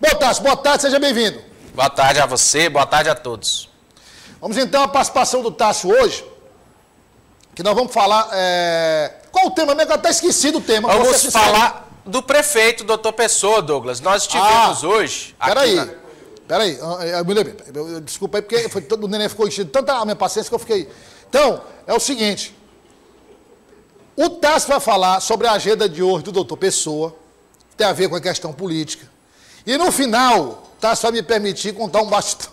Botasso, boa tarde, seja bem-vindo. Boa tarde a você, boa tarde a todos. Vamos então à participação do Tássio hoje, que nós vamos falar. É... Qual o tema mesmo? Até esqueci do tema. Vamos você falar sabe? do prefeito, doutor Pessoa, Douglas. Nós estivemos ah, hoje. Peraí. Peraí, ah, desculpa aí, porque foi, todo, o neném ficou enchido tanta a minha paciência que eu fiquei. Então, é o seguinte: o Tássio vai falar sobre a agenda de hoje do doutor Pessoa, que tem a ver com a questão política e no final, tá só me permitir contar um bastão.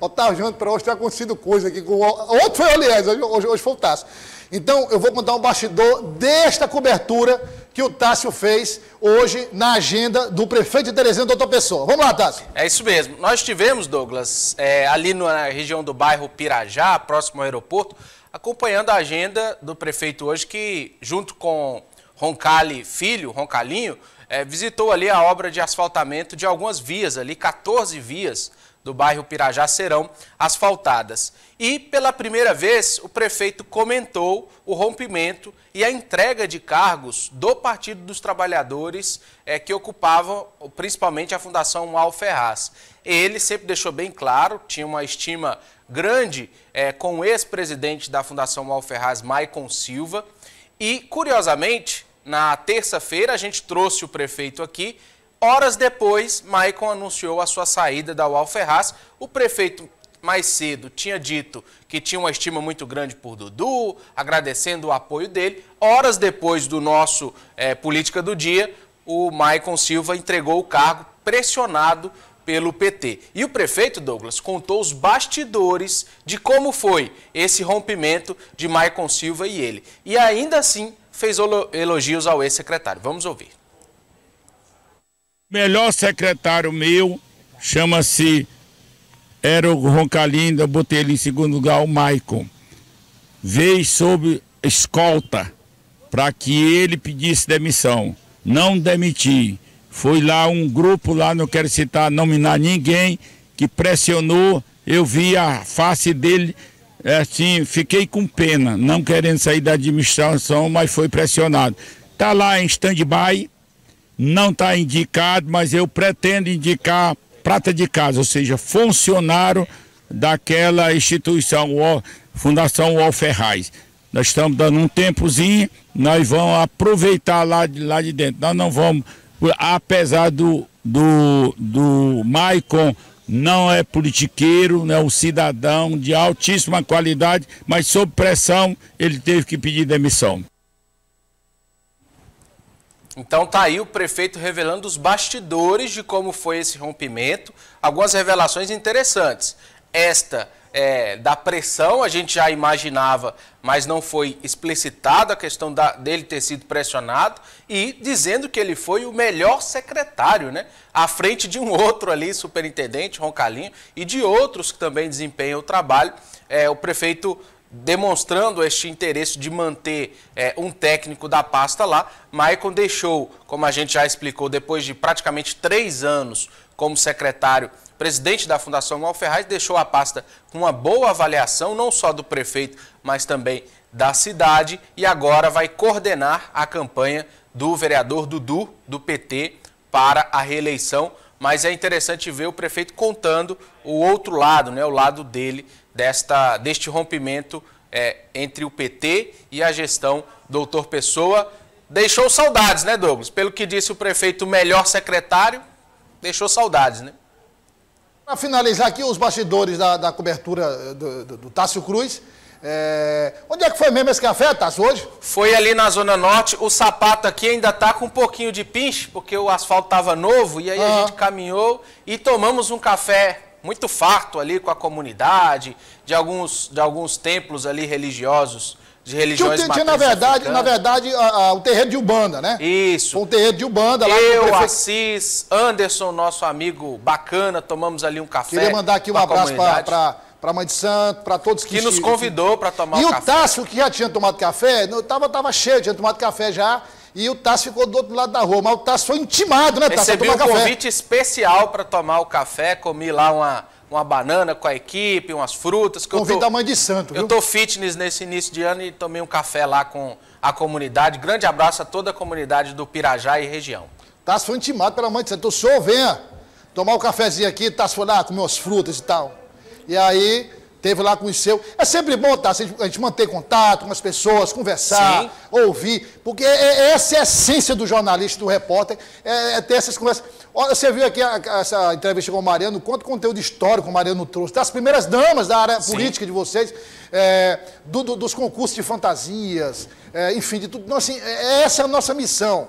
Otávio Júnior, para hoje tem acontecido coisa aqui com. Outro foi, aliás, hoje, hoje, foi o Tássio. Então, eu vou contar um bastidor desta cobertura que o Tássio fez hoje na agenda do prefeito de Teresina, doutor Pessoa. Vamos lá, Tássio. É isso mesmo. Nós tivemos, Douglas, é, ali na região do bairro Pirajá, próximo ao aeroporto, acompanhando a agenda do prefeito hoje, que junto com Roncali Filho, Roncalinho, é, visitou ali a obra de asfaltamento de algumas vias ali, 14 vias do bairro Pirajá serão asfaltadas. E pela primeira vez, o prefeito comentou o rompimento e a entrega de cargos do Partido dos Trabalhadores é, que ocupavam principalmente a Fundação Alferraz. Ele sempre deixou bem claro, tinha uma estima grande é, com o ex-presidente da Fundação Alferraz, Maicon Silva, e curiosamente na terça-feira, a gente trouxe o prefeito aqui. Horas depois, Maicon anunciou a sua saída da UAL Ferraz. O prefeito mais cedo tinha dito que tinha uma estima muito grande por Dudu, agradecendo o apoio dele. Horas depois do nosso é, Política do Dia, o Maicon Silva entregou o cargo pressionado pelo PT. E o prefeito Douglas contou os bastidores de como foi esse rompimento de Maicon Silva e ele. E ainda assim fez elogios ao ex-secretário. Vamos ouvir. Melhor secretário meu chama-se Ero Roncalinda, botei ele em segundo lugar, o Maicon. Veio sob escolta para que ele pedisse demissão. Não demiti. Foi lá um grupo lá, não quero citar, nominar ninguém, que pressionou, eu vi a face dele, é assim, fiquei com pena, não querendo sair da administração, mas foi pressionado. Está lá em stand-by, não está indicado, mas eu pretendo indicar prata de casa, ou seja, funcionário daquela instituição, Fundação UOL Ferraz. Nós estamos dando um tempozinho, nós vamos aproveitar lá de, lá de dentro. Nós não vamos apesar do, do, do Maicon não é politiqueiro, é um cidadão de altíssima qualidade, mas sob pressão ele teve que pedir demissão. Então tá aí o prefeito revelando os bastidores de como foi esse rompimento, algumas revelações interessantes. Esta é, da pressão, a gente já imaginava, mas não foi explicitado a questão da, dele ter sido pressionado, e dizendo que ele foi o melhor secretário, né? À frente de um outro ali, superintendente, Roncalinho, e de outros que também desempenham o trabalho. É, o prefeito demonstrando este interesse de manter é, um técnico da pasta lá. Maicon deixou, como a gente já explicou, depois de praticamente três anos como secretário presidente da Fundação Manuel Ferraz deixou a pasta com uma boa avaliação, não só do prefeito, mas também da cidade, e agora vai coordenar a campanha do vereador Dudu, do PT, para a reeleição. Mas é interessante ver o prefeito contando o outro lado, né, o lado dele, desta, deste rompimento é, entre o PT e a gestão Doutor Pessoa. Deixou saudades, né, Douglas? Pelo que disse o prefeito, o melhor secretário, deixou saudades, né? Para finalizar aqui os bastidores da, da cobertura eh, do, do, do Tássio Cruz, é... Onde é que foi mesmo esse café, Tasso, hoje? Foi ali na Zona Norte. O sapato aqui ainda tá com um pouquinho de pinche, porque o asfalto estava novo, e aí a gente caminhou e tomamos um café muito farto ali com a comunidade, de alguns, de alguns templos ali religiosos de religiões tinha, na verdade, africanas. na verdade, a, a, o terreiro de Ubanda, né? Isso. o terreiro de Ubanda lá Eu, prefeito... Assis, Anderson, nosso amigo bacana, tomamos ali um café. Queria mandar aqui um abraço para para Mãe de Santo, para todos que... Que nos convidou para tomar e o café. E o Tássio, que já tinha tomado café, estava tava cheio, tinha tomado café já, e o Tássio ficou do outro lado da rua. Mas o Tássio foi intimado, né, Tássio? Recebi um café. convite especial para tomar o café, comi lá uma uma banana com a equipe, umas frutas. Que eu tô, a mãe de santo. Viu? Eu estou fitness nesse início de ano e tomei um café lá com a comunidade. Grande abraço a toda a comunidade do Pirajá e região. Tasso sendo intimado pela mãe de santo. O senhor venha tomar um cafezinho aqui, tá lá ah, com minhas frutas e tal. E aí Teve lá com É sempre bom, tá? A gente manter contato com as pessoas, conversar, Sim. ouvir, porque é, é, essa é a essência do jornalista, do repórter, é, é ter essas conversas. Olha, você viu aqui a, essa entrevista com o Mariano, quanto conteúdo histórico o Mariano trouxe, das primeiras damas da área Sim. política de vocês, é, do, do, dos concursos de fantasias, é, enfim, de tudo. Então, assim, essa é a nossa missão.